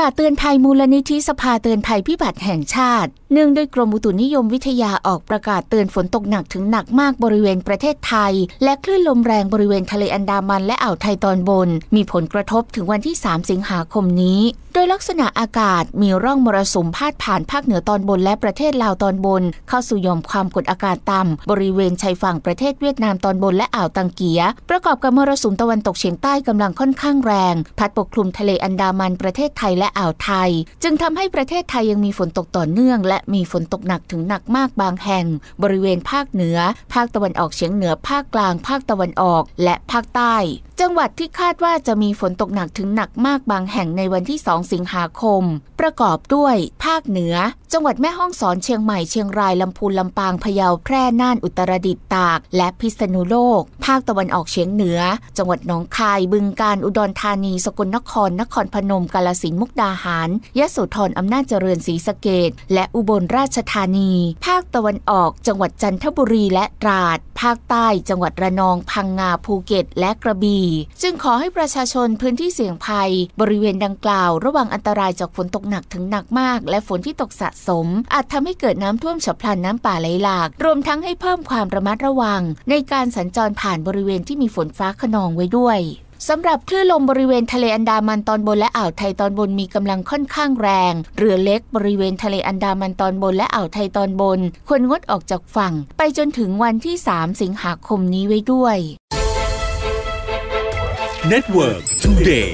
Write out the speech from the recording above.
กาศเตือนภัยมูลนิธิสภาเตือนภัยพิบัติแห่งชาติเนื่องด้วยกรมอุตุนิยมวิทยาออกประกาศเตือนฝนตกหนักถึงหนักมากบริเวณประเทศไทย และคลื่นลมแรงบริเวณทะเลอันดามันและอ่าวไทยตอนบนมีผลกระทบถึงวันที่ 3 สิงหาคมนี้โดยลักษณะอากาศมีร่องมรสุมพาดผ่านภาคเหนือตอนบน และประเทศลาวตอนบน เข้าสู่ยอมความกดอากาศต่ำ บริเวณชายฝั่งประเทศเวียดนามตอนบนและอ่าวตังเกียประกอบกับมรสุมตะวันตกเฉียงใต้กำลังค่อนข้างแรงพัดปกคลุมทะเลอันดามันประเทศไทยและอ่าวไทย จึงทำให้ประเทศไทยยังมีฝนตกต่อเนื่อง และมีฝนตกหนักถึงหนักมากบางแห่ง บริเวณภาคเหนือ ภาคตะวันออกเฉียงเหนือภาคกลางภาคตะวันออกและภาคใต้จังหวัดที่คาดว่าจะมีฝนตกหนักถึงหนักมากบางแห่งในวันที่ 2 สิงหาคม ประกอบด้วย ภาคเหนือ จังหวัดแม่ฮ่องสอนเชียงใหม่เชียงรายลำพูนลำปางพะเยาแพร่น่านอุตรดิตถ์ตากและพิษณุโลก ภาคตะวันออกเฉียงเหนือ จังหวัดหนองคายบึงกาฬอุดรธานี สกลนครนครพนมกาลสินมุกดาหารยะโสธรอำนาจเจริญศรีสะเกดและอุบลราชธานี ภาคตะวันออก จังหวัดจันทบุรีและตราดภาคใต้ จังหวัดระนอง พังงา ภูเก็ต และกระบี่ จึงขอให้ประชาชนพื้นที่เสี่ยงภัย บริเวณดังกล่าว ระวังอันตรายจากฝนตกหนักถึงหนักมาก และฝนที่ตกสะสม อาจทำให้เกิดน้ำท่วมฉับพลันน้ำป่าไหลหลาก รวมทั้งให้เพิ่มความระมัดระวัง ในการสัญจรผ่านบริเวณที่มีฝนฟ้าขนองไว้ด้วยสำหรับคลื่นลมบริเวณทะเลอันดามันตอนบนและอ่าวไทยตอนบน มีกำลังค่อนข้างแรง เรือเล็กบริเวณ ทะเลอันดามันตอนบนและอ่าวไทยตอนบน ควรงดออกจากฝั่งไปจนถึงวันที่ 3 สิงหาคมนี้ไว้ด้วย Network Today